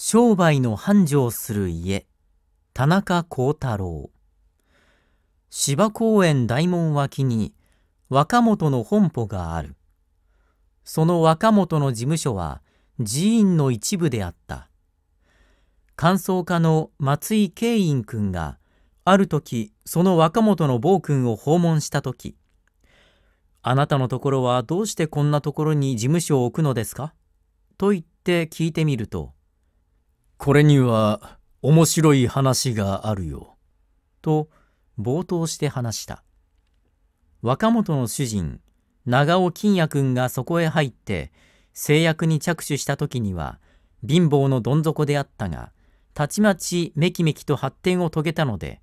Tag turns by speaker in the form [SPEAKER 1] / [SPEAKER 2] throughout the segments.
[SPEAKER 1] 商売の繁盛する家田中幸太郎芝公園大門脇に若本の本舗があるその若本の事務所は寺院の一部であった乾燥家の松井慶院君がある時その若本の坊君を訪問した時「あなたのところはどうしてこんなところに事務所を置くのですか?」と言って聞いてみると「これには面白い話があるよ。と冒頭して話した。若本の主人、長尾金也君がそこへ入って制約に着手した時には貧乏のどん底であったが、たちまちめきめきと発展を遂げたので、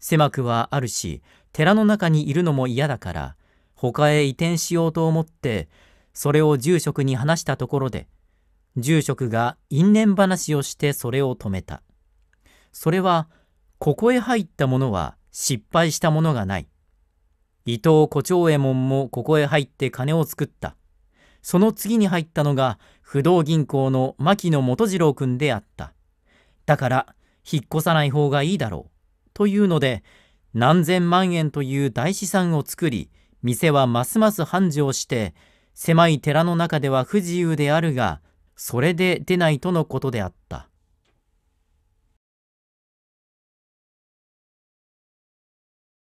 [SPEAKER 1] 狭くはあるし、寺の中にいるのも嫌だから、他へ移転しようと思って、それを住職に話したところで、住職が因縁話をしてそれを止めた。それは、ここへ入った者は失敗したものがない。伊藤胡蝶右衛門もここへ入って金を作った。その次に入ったのが不動銀行の牧野元次郎君であった。だから、引っ越さない方がいいだろう。というので、何千万円という大資産を作り、店はますます繁盛して、狭い寺の中では不自由であるが、それで出ないとのことであった。